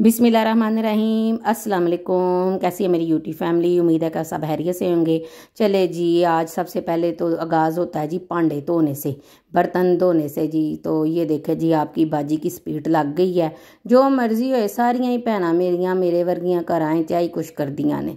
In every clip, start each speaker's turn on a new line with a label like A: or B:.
A: रहीम अस्सलाम वालेकुम कैसी है मेरी यूटी फैमिली उम्मीद है कैसा सब से होंगे चले जी आज सबसे पहले तो आगाज़ होता है जी पांडे धोने से बर्तन धोने से जी तो ये देखे जी आपकी बाजी की स्पीड लग गई है जो मर्जी होए सारिया ही भैन मेरिया मेरे घर आए चाहे कुछ कर दियां ने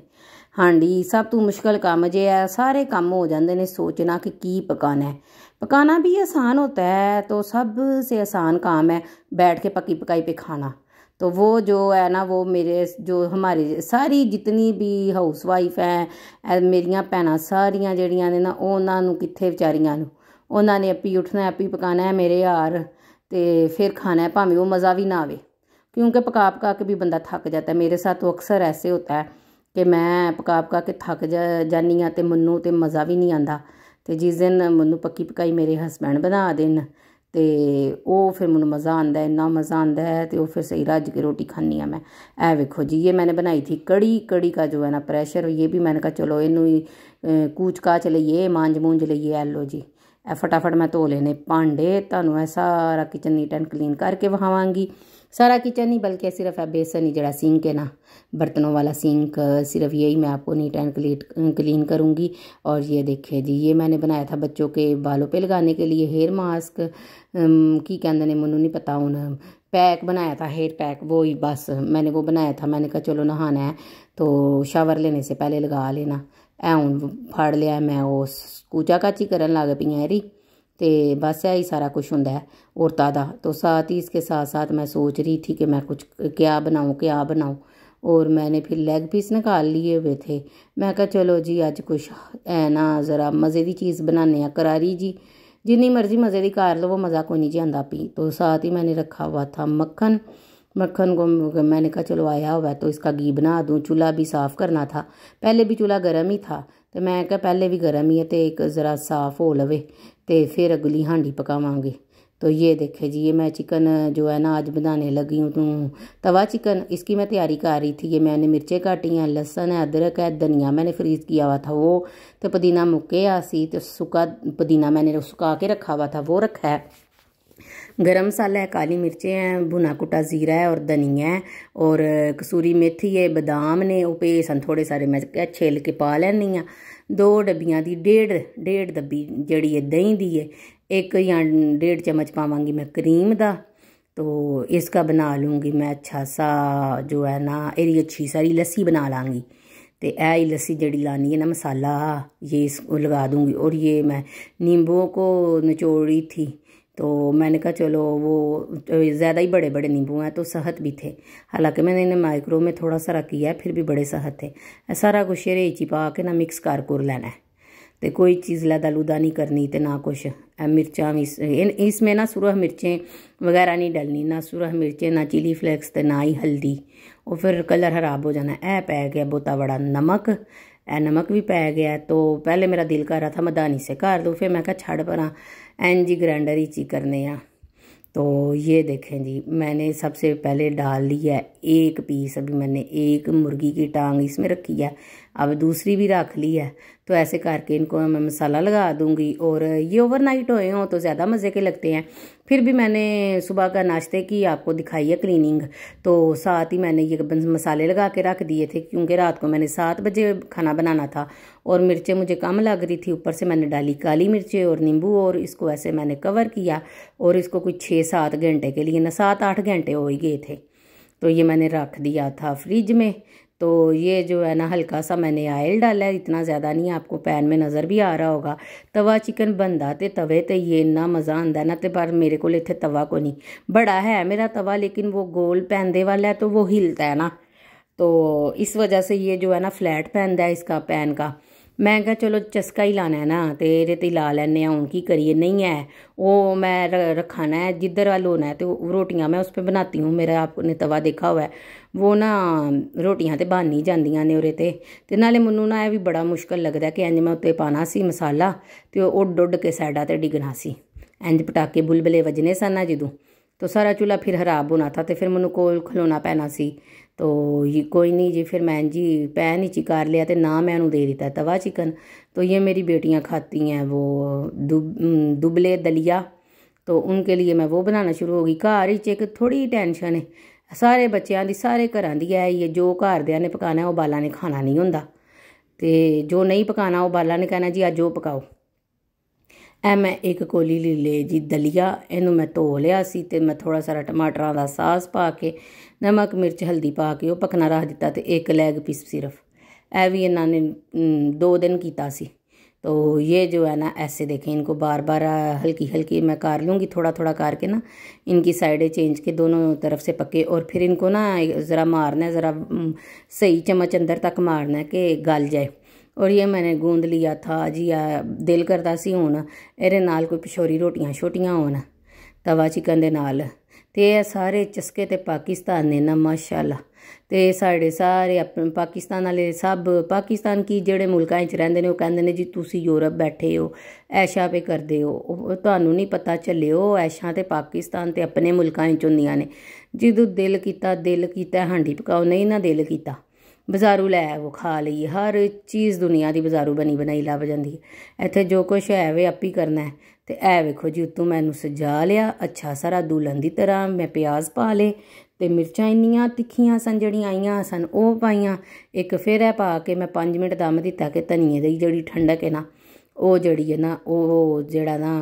A: ਹਾਂਡੀ हाँ सब ਤੋਂ मुश्किल काम ਜੇ है सारे काम हो जाते ਨੇ सोचना कि की पकाना है पकाना भी आसान होता है तो सब से आसान काम है बैठ के पकी पकाई पे खाना तो वो जो है ना वो मेरे जो हमारे ਸਾਰੀ ਜਿਤਨੀ ਵੀ ਹਾਊਸ ਵਾਈਫ ਹੈ ਮੇਰੀਆਂ ਭੈਣਾਂ ਸਾਰੀਆਂ ਜਿਹੜੀਆਂ ਨੇ ਨਾ ਉਹਨਾਂ ਨੂੰ ਕਿੱਥੇ ਵਿਚਾਰੀਆਂ ਨੂੰ ਉਹਨਾਂ ਨੇ ਆਪੀ ਉੱਠਣਾ ਆਪੀ ਪਕਾਣਾ ਹੈ ਮੇਰੇ ਯਾਰ ਤੇ ਫਿਰ ਖਾਣਾ ਹੈ ਭਾਵੇਂ ਉਹ ਮਜ਼ਾ ਵੀ ਨਾ ਆਵੇ क्योंकि पका पका के भी बंदा थक जाता है मेरे साथ तो अक्सर ऐसे होता है कि मैं पका पका के थक जा जानी हाँ तो मनु तो मज़ा भी नहीं आता तो जिस दिन मनु पक्की पकाई मेरे हस्बैंड बना देन ਤੇ ਉਹ ਫਿਰ ਮੈਨੂੰ ਮਜ਼ਾ ਆਂਦਾ ਇੰਨਾ ਮਜ਼ਾ ਆਂਦਾ ਹੈ ਤੇ ਉਹ ਫਿਰ ਸਹੀ ਰੱਜ ਕੇ ਰੋਟੀ ਖਾਣੀ ਆ ਮੈਂ ਐ ਵੇਖੋ ਜੀ ਇਹ ਮੈਨੇ ਬਣਾਈ ਥੀ ਕੜੀ ਕੜੀ ਦਾ ਜੋ ਹੈ ਨਾ ਪ੍ਰੈਸ਼ਰ ਇਹ ਵੀ ਮੈਨੇ ਕਹਾ ਚਲੋ ਇਹਨੂੰ ਹੀ ਕੂਚ ਕਾਚ ਲਈਏ ਮਾਂਜ ਮੂੰਜ ਲਈਏ ਐ ਲੋ ਜੀ ਐ ਫਟਾਫਟ ਮੈਂ ਧੋ ਲੈਨੇ ਭਾਂਡੇ ਤੁਹਾਨੂੰ ਐ ਸਾਰਾ ਕਿਚਨ ਨੀਟ ਐਂਡ ਕਲੀਨ ਕਰਕੇ ਵਹਾਵਾਂਗੀ सारा किचन ही बल्कि सिर्फ है बेसन ही जरा सिंक है ना बर्तनों वाला सिंक सिर्फ यही मैं आपको नीट एंड क्लीन क्लीन करूँगी और ये देखिए जी ये मैंने बनाया था बच्चों के बालों पे लगाने के लिए हेयर मास्क की कहते ने मनु नहीं पता हूँ पैक बनाया था हेयर पैक वो ही बस मैंने वो बनाया था मैंने कहा चलो नहाना है तो शावर लेने से पहले लगा लेना ऐ हूँ फाड़ लिया मैं उस कूचा काची करन लग पी री तो बस यही सारा कुछ होंगे औरतों का तो साथ ही इसके साथ साथ मैं सोच रही थी कि मैं कुछ क्या बनाऊँ क्या बनाऊँ और मैंने फिर लेग पीस निकाल लिए हुए थे मैं कहा चलो जी अज कुछ है ना ज़रा मज़े की चीज़ बनाने करारी जी जिनी मर्ज़ी मज़े की कर लो वो मज़ा कोई नहीं जी आता पी तो साथ ही मैंने रखा हुआ था मक्खन मक्खन को मैंने कहा चलो आया हुआ तो इसका घी बना दूँ चूल्हा भी साफ़ करना था पहले भी चूल्हा गर्म ही था तो मैं क्या पहले भी गर्म ही है तो एक ज़रा साफ़ हो लवे तो फिर अगली हांडी पकावे तो ये देखे जी ये मैं चिकन जो है ना आज बनाने लगी हूँ तो तवा चिकन इसकी मैं तैयारी कर रही थी ये मैंने मिर्चें काटी हैं लहसन है अदरक है धनिया मैंने फ्रीज़ किया हुआ था वो तो पुदीना मुके आ सी तो सूखा पुदीना मैंने सुखा के रखा हुआ था वो रखा है गरम मसाला है काली मिर्चें हैं भुना कुटा ज़ीरा है और धनिया है और कसूरी मेथी है बदाम ने ओह् पे सन थोड़े सारे मैं छिल के पा लैनी हाँ दो डब्बिया की डेढ़ डेढ़ डब्बी जड़ी है दही दी है एक या डेढ़ चम्मच पावगी मैं क्रीम का तो इसका बना लूँगी मैं अच्छा सा जो है ना एह्दी अच्छी सारी लस्सी बना लाँगी तो ऐ लस्सी जड़ी लानी है ना मसाला ये इस लगा दूँगी और ये मैं नींबू को निचोड़ी थी तो मैंने कहा चलो वो तो ज़्यादा ही बड़े बड़े नींबू हैं तो सहत भी थे हालांकि मैंने इन्हें माइक्रो में थोड़ा सा रख किया फिर भी बड़े सहत थे सारा कुछ रेची पा के ना मिक्स कर कुर लेना है तो कोई चीज़ लैदा लूदा नहीं करनी तो ना कुछ मिर्चा भी इसमें ना सुरह मिर्चें वगैरह नहीं डलनी ना सुरह मिर्चें ना चिली फ्लेक्स तो ना ही हल्दी और फिर कलर खराब हो जाना ऐ पै गया बोता बड़ा नमक ए नमक भी पै गया तो पहले मेरा दिल कर रहा था मैं दानी से कर दूँ फिर मैं क्या छड़ पर एन जी ग्राइंडर ही ची करने हैं तो ये देखें जी मैंने सबसे पहले डाल लिया है एक पीस अभी मैंने एक मुर्गी की टांग इसमें रखी है अब दूसरी भी रख ली है तो ऐसे करके इनको मैं मसाला लगा दूंगी और ये ओवरनाइट होए हों तो ज़्यादा मज़े के लगते हैं फिर भी मैंने सुबह का नाश्ते की आपको दिखाई है क्लीनिंग तो साथ ही मैंने ये मसाले लगा के रख दिए थे क्योंकि रात को मैंने सात बजे खाना बनाना था और मिर्चें मुझे कम लग रही थी ऊपर से मैंने डाली काली मिर्चें और नींबू और इसको ऐसे मैंने कवर किया और इसको कुछ छः सात घंटे के लिए ना सात आठ घंटे हो ही गए थे तो ये मैंने रख दिया था फ्रिज में तो ये जो है ना हल्का सा मैंने आयल डाला है इतना ज़्यादा नहीं आपको पैन में नज़र भी आ रहा होगा तवा चिकन बनता तो तवे तो ये इन्ना मज़ा आंदा ना तो पर मेरे को इतने तवा को नहीं बड़ा है मेरा तवा लेकिन वो गोल पैंदे वाला है तो वो हिलता है ना तो इस वजह से ये जो है ना फ्लैट पैंदा है इसका पैन का ਮੈਂ ਕਿਹਾ ਚਲੋ ਚਸਕਾ ਹੀ ਲਾਣਾ ਨਾ ਤੇ ਇਹਦੇ ਤੇ ਲਾ ਲੈਨੇ ਆ ਹੁਣ ਕੀ ਕਰੀਏ ਨਹੀਂ ਹੈ ਉਹ ਮੈਂ रखाना ਜਿੱਧਰ जिधर वाल ਤੇ ਉਹ ਰੋਟੀਆਂ ਮੈਂ ਉਸ ਤੇ ਬਣਾਤੀ बनाती ਮੇਰਾ ਆਪ ਨੇ ਤਵਾ ਦੇਖਾ ਹੋਇਆ है वो ਰੋਟੀਆਂ ਤੇ ਬਣ ਨਹੀਂ ਜਾਂਦੀਆਂ ਨੇ ਉਰੇ ਤੇ ਤੇ ਨਾਲੇ ਮੈਨੂੰ ਨਾ ਇਹ ਵੀ ਬੜਾ ਮੁਸ਼ਕਲ ਲੱਗਦਾ ਕਿ ਅੰਜ ਮੈਂ ਉੱਤੇ ਪਾਣਾ ਸੀ ਮਸਾਲਾ ਤੇ ਉਹ ਉੱਡ-ਉੱਡ ਕੇ ਸਾਈਡਾਂ ਤੇ ਡਿੱਗਣਾ ਸੀ ਅੰਜ ਪਟਾਕੇ ਬੁਲਬਲੇ ਵਜਨੇ ਸਨ ਨਾ ਜਦੋਂ ਤੋ ਸਾਰਾ ਚੁੱਲਾ ਫਿਰ ਖਰਾਬ ਹੋਣਾ ਥਾ ਤੇ ਫਿਰ ਮੈਨੂੰ ਕੋਲ ਖਲੋਣਾ ਪੈਣਾ ਸੀ तो ये कोई नहीं जी फिर मैं जी पैन ही कर लिया तो ना मैं उन्होंने दे दिता तवा चिकन तो ये मेरी बेटियां खाती हैं वो दुब दुबले दलिया तो उनके लिए मैं वो बनाना शुरू हो गई घर ही एक थोड़ी टेंशन है सारे बच्चों की सारे घर की है ये जो घर ने पकाना है वह बाला ने खाना नहीं हों जो नहीं पकाना वह बाला ने कहना जी अज वो पकाओ ਇਹ मैं एक कोली ਲਈ ਲੈ जी दलिया इनू मैं धो ਲਿਆ ਸੀ ਤੇ ਮੈਂ ਥੋੜਾ ਸਾਰਾ ਟਮਾਟਰਾਂ ਦਾ ਸਾਸ ਪਾ ਕੇ ਨਮਕ ਮਿਰਚ ਹਲਦੀ ਪਾ ਕੇ ਉਹ ਪਕਣਾ ਰੱਖ ਦਿੱਤਾ ਤੇ ਇੱਕ ਲੈਗ ਪੀਸ ਸਿਰਫ भी इन्होंने दो दिन किया तो ये जो है ना ऐसे देखें इनको बार बार हल्की हल्की मैं कर लूँगी थोड़ा थोड़ा करके ना इनकी साइडें चेंज के दोनों तरफ से पके और फिर इनको ना ज़रा मारना है ज़रा सही चम्मच अंदर तक मारना है कि गल जाए ਇਹ ਮੈਨੇ ਗੁੰਦ ਲਿਆ ਥਾ ਜੀ ਆ ਦਿਲ ਕਰਦਾ ਸੀ ਹੁਣ ਇਹਦੇ ਨਾਲ ਕੋਈ ਪਿਸ਼ੋਰੀ ਰੋਟੀਆਂ ਛੋਟੀਆਂ ਹੋਣ ਤਵਾ ਚਿਕਨ ਦੇ ਨਾਲ ਤੇ ਇਹ ਸਾਰੇ ਚਸਕੇ ਤੇ ਪਾਕਿਸਤਾਨ ਨੇ ਨਾ ਮਾਸ਼ਾਅੱਲਾ ਤੇ ਸਾਡੇ ਸਾਰੇ ਆਪਣੇ ਪਾਕਿਸਤਾਨ ਵਾਲੇ ਸਭ ਪਾਕਿਸਤਾਨ ਕੀ ਜਿਹੜੇ ਮੁਲਕਾਂ 'ਚ ਰਹਿੰਦੇ ਨੇ ਉਹ ਕਹਿੰਦੇ ਨੇ ਜੀ ਤੁਸੀਂ ਯੂਰਪ ਬੈਠੇ ਹੋ ਐਸ਼ਾ ਪੇ ਕਰਦੇ ਹੋ ਤੁਹਾਨੂੰ ਨਹੀਂ ਪਤਾ ਚੱਲਿਓ ਐਸ਼ਾ ਤੇ ਪਾਕਿਸਤਾਨ ਤੇ ਆਪਣੇ ਮੁਲਕਾਂ 'ਚ ਹੁੰਦੀਆਂ ਨੇ ਜਿੱਦੂ ਦਿਲ ਕੀਤਾ ਦਿਲ ਕੀਤਾ ਹਾਂਡੀ ਪਕਾਓ ਨਹੀਂ ਨਾ ਦਿਲ ਕੀਤਾ ਬਾਜ਼ਾਰੂ ਲੈ ਉਹ ਖਾ ਲਈ ਹਰ ਚੀਜ਼ ਦੁਨੀਆ ਦੀ ਬਾਜ਼ਾਰੂ ਬਣੀ ਬਣਾਈ ਲੱਭ ਜਾਂਦੀ ਹੈ ਇੱਥੇ ਜੋ ਕੁਝ ਹੈ ਵੇ ਆਪੀ ਕਰਨਾ ਹੈ ਤੇ ਐ ਵੇਖੋ ਜੀ ਉਤੋਂ ਮੈਨੂੰ ਸਜਾ ਲਿਆ ਅੱਛਾ ਸਾਰਾ ਦੂਲਨ ਦੀ ਤਰ੍ਹਾਂ ਮੈਂ ਪਿਆਜ਼ ਪਾ ਲੇ ਤੇ ਮਿਰਚਾਂ ਇੰਨੀਆਂ ਤਿੱਖੀਆਂ ਸਨ ਜਿਹੜੀਆਂ ਆਈਆਂ ਸਨ ਉਹ ਪਾਈਆਂ ਇੱਕ ਫੇਰ ਐ ਪਾ ਕੇ ਮੈਂ 5 ਮਿੰਟ ਦਮ ਦਿੱਤਾ ਕਿ ਧਨੀਏ ਦੀ ਜਿਹੜੀ ਠੰਡਕ ਹੈ ਨਾ ਉਹ ਜਿਹੜੀ ਹੈ ਨਾ ਉਹ ਜਿਹੜਾ ਨਾ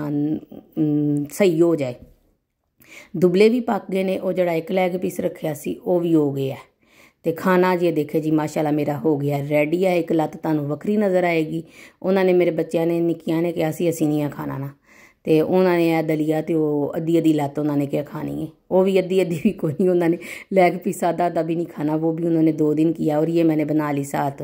A: ਸਹੀ ਹੋ ਜਾਏ ਦੁਬਲੇ ਵੀ ਪੱਕ ਗਏ ਨੇ ਉਹ ਜਿਹੜਾ ਇੱਕ ਲੈਗ ਪੀਸ ਰੱਖਿਆ ਸੀ ਉਹ ਵੀ ਹੋ ਗਿਆ ਤੇ ਖਾਣਾ ਜੀ ਦੇਖੇ ਜੀ ਮਾਸ਼ਾਅੱਲਾ ਮੇਰਾ ਹੋ ਗਿਆ ਰੈਡੀ ਆ ਇੱਕ ਲੱਤ ਤੁਹਾਨੂੰ ਵੱਖਰੀ ਨਜ਼ਰ ਆਏਗੀ ਉਹਨਾਂ ਨੇ ਮੇਰੇ ਬੱਚਿਆਂ ਨੇ ਨਿੱਕੀਆਂ ਨੇ ਕਿਹਾ ਸੀ ਅਸੀਂ ਨਹੀਂ ਖਾਣਾ ਨਾ ਤੇ ਉਹਨਾਂ ਨੇ ਇਹ ਦਲੀਆ ਤੇ ਉਹ ਅੱਧੀ ਅੱਧੀ ਲੱਤ ਉਹਨਾਂ ਨੇ ਕਿਹਾ ਖਾਣੀ ਹੈ ਉਹ ਵੀ ਅੱਧੀ ਅੱਧੀ ਵੀ ਕੋਈ ਨਹੀਂ ਉਹਨਾਂ ਨੇ ਲੈਗ ਪੀਸ ਦਾ ਦਾ ਵੀ ਨਹੀਂ ਖਾਣਾ ਉਹ ਵੀ ਉਹਨਾਂ ਨੇ ਦੋ ਦਿਨ ਕੀਆ ਔਰ ਇਹ ਮੈਨੇ ਬਣਾ ਲਈ ਸਾਥ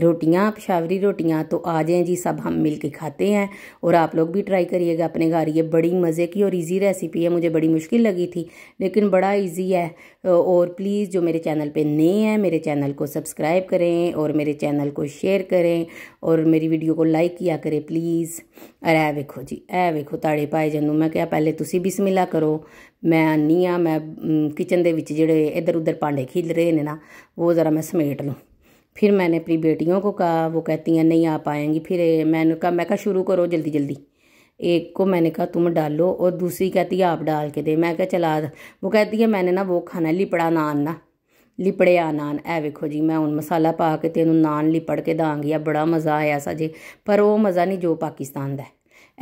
A: रोटियाँ पिशावरी रोटियाँ तो आ जाएँ जी सब हम मिल के खाते हैं और आप लोग भी ट्राई करिएगा अपने घर ये बड़ी मज़े की और इजी रेसिपी है मुझे बड़ी मुश्किल लगी थी लेकिन बड़ा इजी है और प्लीज़ जो मेरे चैनल पे नए हैं मेरे चैनल को सब्सक्राइब करें और मेरे चैनल को शेयर करें और मेरी वीडियो को लाइक किया करें प्लीज़ अरे ऐ वेखो जी ऐ वेखो ताड़े पाए जन्नू मैं क्या पहले तुसी बिस्मिल्ला करो मैं आनी हाँ मैं किचन के जोड़े इधर उधर भांडे खिल रहे ने ना वो ज़रा मैं समेट लूँ फिर मैंने अपनी बेटियों को कहा वो कहती हैं नहीं आ पाएंगी फिर मैंने कहा मैं कहा शुरू करो जल्दी जल्दी एक को मैंने कहा तुम डालो और दूसरी कहती है आप डाल के दे मैं कहा चला वो कहती है मैंने ना वो खाना लिपड़ा नान ना लिपड़े आ नान ए वेखो जी मैं हूँ मसाला पा के तेन नान लिपड़ के ਦਾਂਗੀ ਆ ਬੜਾ ਮਜ਼ਾ ਆਇਆ ਸਾ ਜੀ ਪਰ मज़ा नहीं जो पाकिस्तान ਪਾਕਿਸਤਾਨ ਦਾ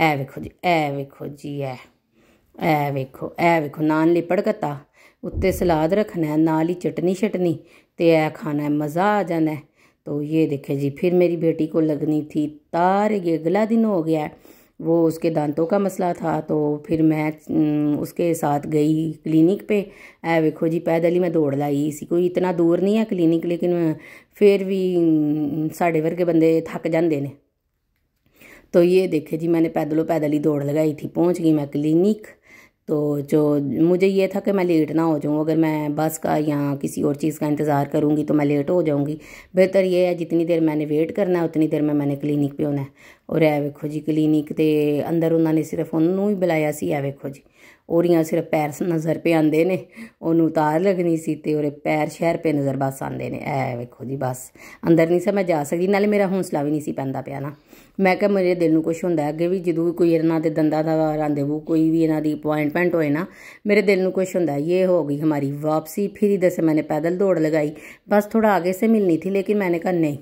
A: ਐ ਵੇਖੋ ਜੀ ਐ ਵੇਖੋ ਜੀ ਐ ਐ ਵੇਖੋ ਐ ਵੇਖੋ ਨਾਨ उत्ते सलाद रखना है नाल ही चटनी शटनी तो यह खाना है मज़ा आ जाना है तो ये देखे जी फिर मेरी बेटी को लगनी थी तार अगला दिन हो गया वो उसके दांतों का मसला था तो फिर मैं उसके साथ गई क्लिनिक पे ऐ देखो जी पैदल ही मैं दौड़ लाई इसी कोई इतना दूर नहीं है क्लिनिक लेकिन फिर भी साढ़े वर्गे बंदे थक जाते ने तो ये देखे जी मैंने पैदलों पैदल ही दौड़ लगाई थी पहुंच गई मैं क्लिनिक तो जो मुझे ये था कि मैं लेट ना हो जाऊँ अगर मैं बस का या किसी और चीज़ का इंतज़ार करूँगी तो मैं लेट हो जाऊँगी बेहतर ये है जितनी देर मैंने वेट करना है उतनी देर में मैंने क्लिनिक पे होना है ਔਰ ਐ ਵੇਖੋ ਜੀ ਕਲੀਨਿਕ ਤੇ ਅੰਦਰ ਉਹਨਾਂ ਨੇ ਸਿਰਫ ਉਹਨੂੰ ਹੀ ਬੁਲਾਇਆ ਸੀ ਐ ਵੇਖੋ ਜੀ ਔਰੀਆਂ ਸਿਰਫ ਪੈਰ ਨਜ਼ਰ ਪੇ ਆਂਦੇ ਨੇ ਉਹਨੂੰ ਉਤਾਰ ਲਗਣੀ ਸੀ ਤੇ ਉਹਰੇ ਪੈਰ ਸ਼ਹਿਰ ਪੇ ਨਜ਼ਰ ਬਸ ਆਂਦੇ ਨੇ ਐ ਵੇਖੋ ਜੀ ਬਸ ਅੰਦਰ ਨਹੀਂ ਸਮਝ ਆ ਸਕਦੀ ਨਾਲੇ ਮੇਰਾ ਹੌਸਲਾ ਵੀ ਨਹੀਂ ਸੀ ਪੈਂਦਾ ਪਿਆ ਨਾ ਮੈਂ ਕਿਹਾ ਮੇਰੇ ਦਿਲ ਨੂੰ ਕੁਝ ਹੁੰਦਾ ਅੱਗੇ ਵੀ ਜਦੋਂ ਕੋਈ ਇਹਨਾਂ ਦੇ ਦੰਦਾਂ ਦਾ ਰਾਂਦੇਵੂ ਕੋਈ ਵੀ ਇਹਨਾਂ ਦੀ ਅਪਾਇੰਟਮੈਂਟ ਹੋਏ ਨਾ ਮੇਰੇ ਦਿਲ ਨੂੰ ਕੁਝ ਹੁੰਦਾ ਇਹ ਹੋ ਗਈ ਹਮਾਰੀ ਵਾਪਸੀ ਫਿਰ ਇਧਰ ਸੇ ਮੈਨੇ ਪੈਦਲ ਦੌੜ ਲਗਾਈ ਬਸ ਥੋੜਾ ਅੱਗੇ ਸੇ ਮਿਲਨੀ ਥੀ ਲੇਕਿਨ ਮੈਨੇ कहा ਨਹੀਂ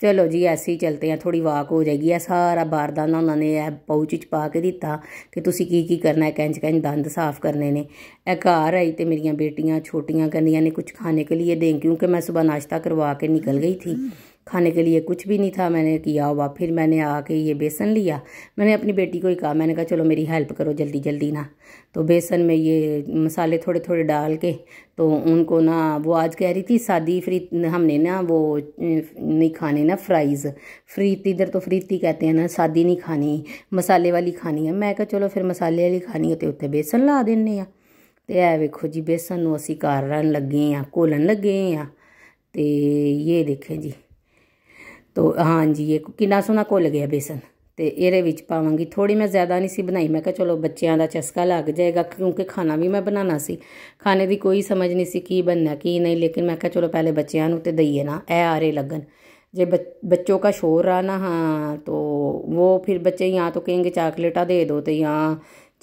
A: ਚਲੋ ਜੀ ਐਸੀ ਚਲਦੇ ਆ ਥੋੜੀ ਵਾਕ ਹੋ ਜਾਏਗੀ ਆ ਸਾਰਾ ਬਾਰਦਾਨਾ ਉਹਨਾਂ ਨੇ ਇਹ ਪਾਉਚ ਚ ਪਾ ਕੇ ਦਿੱਤਾ ਕਿ ਤੁਸੀਂ ਕੀ ਕੀ ਕਰਨਾ ਹੈ ਕੰਜ ਕੰਜ ਦੰਦ ਸਾਫ਼ ਕਰਨੇ ਨੇ ਇਹ ਘਰ ਆਈ ਤੇ ਮੇਰੀਆਂ ਬੇਟੀਆਂ ਛੋਟੀਆਂ ਕੰਨੀਆਂ ਨੇ ਕੁਝ ਖਾਣੇ ਕੇ ਲਈ ਦੇਂ ਕਿਉਂਕਿ ਮੈਂ ਸਵੇਰ ਨਾਸ਼ਤਾ ਕਰਵਾ ਕੇ ਨਿਕਲ ਗਈ ਥੀ खाने के लिए कुछ भी नहीं था मैंने किया हुआ फिर मैंने आके ये बेसन लिया मैंने अपनी बेटी को ही कहा मैंने कहा चलो मेरी हेल्प करो जल्दी जल्दी ना तो बेसन में ये मसाले थोड़े थोड़े डाल के तो उनको ना वो आज कह रही थी शादी फ्री हमने ना वो नहीं खाने ना फ्राइज़ फ्रीती इधर तो फ्रीती कहते हैं ना शादी नहीं खानी मसाले वाली खानी है मैं कहा चलो फिर मसाले वाली खानी है तो उत्तर बेसन ला दें तो है वेखो जी बेसन असी ਨੂੰ लगे हाँ घोलन लगे हाँ तो ये देखें जी ਤੋ ਹਾਂਜੀ ਇਹ ਕਿੰਨਾ ਸੋਨਾ ਘੁਲ ਗਿਆ ਬੇਸਨ ਤੇ ਇਹਦੇ ਵਿੱਚ ਪਾਵਾਂਗੀ ਥੋੜੀ ਮੈਂ ਜ਼ਿਆਦਾ ਨਹੀਂ ਸੀ ਬਣਾਈ ਮੈਂ ਕਿਹਾ ਚਲੋ ਬੱਚਿਆਂ ਦਾ ਚਸਕਾ ਲੱਗ ਜਾਏਗਾ ਕਿਉਂਕਿ ਖਾਣਾ ਵੀ ਮੈਂ ਬਣਾਉਣਾ ਸੀ ਖਾਣੇ ਦੀ ਕੋਈ ਸਮਝ ਨਹੀਂ ਸੀ ਕੀ ਬਣਨਾ ਕੀ ਨਹੀਂ ਲੇਕਿਨ ਮੈਂ ਕਿਹਾ ਚਲੋ ਪਹਿਲੇ ਬੱਚਿਆਂ ਨੂੰ ਤੇ ਦਈਏ ਨਾ ਇਹ ਆਰੇ ਲੱਗਣ जे बच्चों का शोर रहा ना हाँ तो वो फिर बच्चे यहाँ तो कहेंगे चाकलेटा दे दो तो यहाँ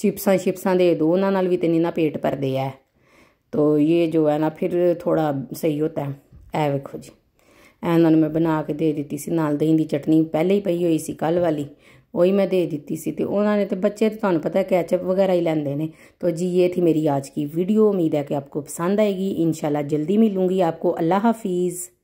A: चिप्सा शिप्सा दे दो उन्होंने भी तो नहीं ना पेट भर दे है तो ये जो है ना फिर थोड़ा सही होता है ऐ वेखो जी ਇਹਨਾਂ ਨੂੰ ਮੈਂ ਬਣਾ ਕੇ ਦੇ ਦਿੱਤੀ ਸੀ ਨਾਲ ਦਹੀਂ ਦੀ ਚਟਨੀ ਪਹਿਲੇ ਹੀ ਪਈ ਹੋਈ ਸੀ ਕੱਲ ਵਾਲੀ ਉਹੀ ਮੈਂ ਦੇ ਦਿੱਤੀ ਸੀ ਤੇ ਉਹਨਾਂ ਨੇ ਤੇ ਬੱਚੇ ਤਾਂ ਤੁਹਾਨੂੰ ਪਤਾ ਕੈਚਅਪ ਵਗੈਰਾ ਹੀ ਲੈਂਦੇ ਨੇ ਤੋ ਜੀ ਇਹ ਥੀ ਮੇਰੀ ਅੱਜ ਕੀ ਵੀਡੀਓ ਉਮੀਦ ਹੈ ਕਿ ਆਪਕੋ ਪਸੰਦ ਆਏਗੀ ਇਨਸ਼ਾਅੱਲਾ ਜਲਦੀ ਮਿਲੂੰਗੀ ਆਪਕੋ ਅੱਲਾ ਹਾਫਿਜ਼